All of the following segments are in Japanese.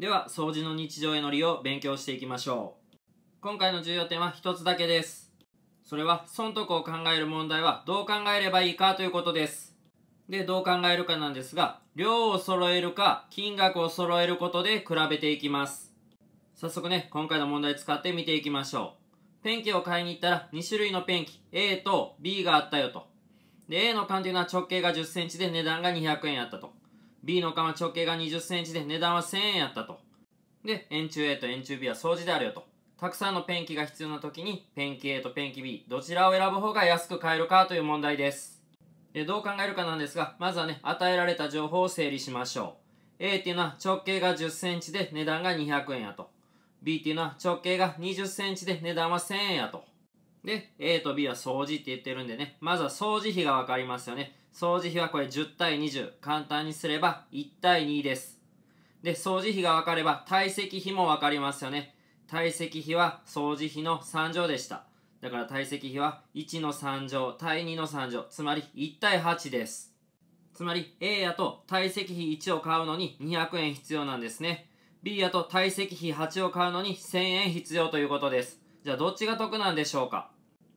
では、掃除の日常への利を勉強していきましょう。今回の重要点は一つだけです。それは、損得を考える問題はどう考えればいいかということです。で、どう考えるかなんですが、量を揃えるか、金額を揃えることで比べていきます。早速ね、今回の問題使って見ていきましょう。ペンキを買いに行ったら2種類のペンキ A と B があったよと。で、A の缶というのは直径が1 0ンチで値段が200円あったと。B の釜直径が20センチで値段は1000円やったと。で、円柱 A と円柱 B は掃除であるよと。たくさんのペンキが必要な時に、ペンキ A とペンキ B、どちらを選ぶ方が安く買えるかという問題です。でどう考えるかなんですが、まずはね、与えられた情報を整理しましょう。A っていうのは直径が10センチで値段が200円やと。B っていうのは直径が20センチで値段は1000円やと。で、A と B は掃除って言ってるんでね、まずは掃除費がわかりますよね。掃除費はこれ10対20。簡単にすれば1対2です。で、掃除費が分かれば体積費も分かりますよね。体積費は掃除費の3乗でした。だから体積費は1の3乗対2の3乗。つまり1対8です。つまり A やと体積費1を買うのに200円必要なんですね。B やと体積費8を買うのに1000円必要ということです。じゃあどっちが得なんでしょうか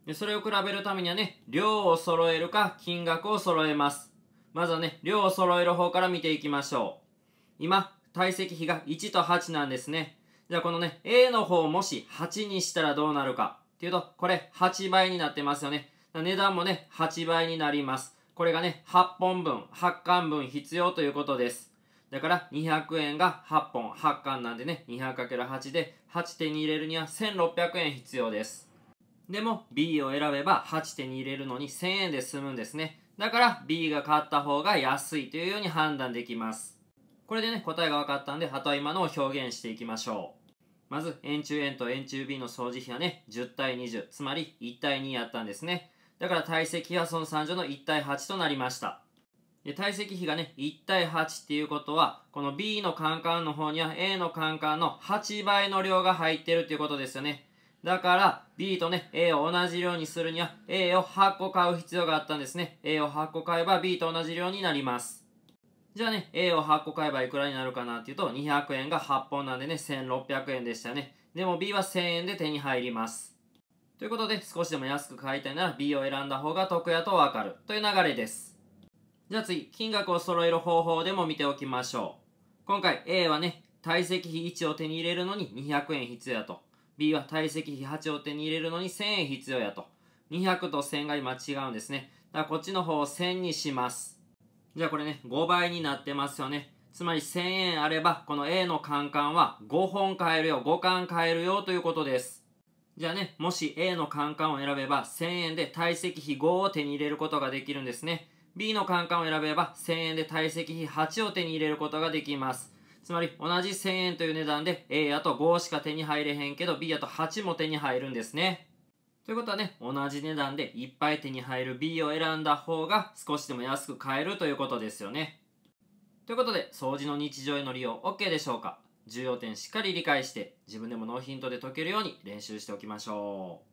で、それを比べるためにはね、量を揃えるか金額を揃えます。まずはね、量を揃える方から見ていきましょう。今、体積比が1と8なんですね。じゃあこのね、A の方をもし8にしたらどうなるかっていうと、これ8倍になってますよね。値段もね、8倍になります。これがね、8本分、8巻分必要ということです。だから200円が8本、8巻なんでね、200×8 で8手に入れるには1600円必要です。でも B を選べば8手に入れるのに1000円で済むんですね。だから B が買った方が安いというように判断できます。これでね、答えが分かったんで、は今のを表現していきましょう。まず、円柱円と円柱 B の相似比はね、10対20、つまり1対2やったんですね。だから体積比はその3乗の1対8となりました。で体積比がね、1対8っていうことは、この B のカンカンの方には A のカンカンの8倍の量が入ってるっていうことですよね。だから B とね、A を同じ量にするには A を8個買う必要があったんですね。A を8個買えば B と同じ量になります。じゃあね、A を8個買えばいくらになるかなっていうと、200円が8本なんでね、1600円でしたね。でも B は1000円で手に入ります。ということで、少しでも安く買いたいなら B を選んだ方が得やとわかるという流れです。じゃあ次、金額を揃える方法でも見ておきましょう。今回 A はね、体積比1を手に入れるのに200円必要だと。B は体積比8を手に入れるのに1000円必要やと。200と1000が今違うんですね。だからこっちの方を1000にします。じゃあこれね、5倍になってますよね。つまり1000円あれば、この A のカンカンは5本買えるよ、5缶買えるよということです。じゃあね、もし A のカンカンを選べば1000円で体積比5を手に入れることができるんですね。B のカンカンを選べば1000円で体積比8を手に入れることができます。つまり同じ1000円という値段で A やと5しか手に入れへんけど B やと8も手に入るんですね。ということはね、同じ値段でいっぱい手に入る B を選んだ方が少しでも安く買えるということですよね。ということで、掃除の日常への利用 OK でしょうか重要点しっかり理解して自分でもノーヒントで解けるように練習しておきましょう。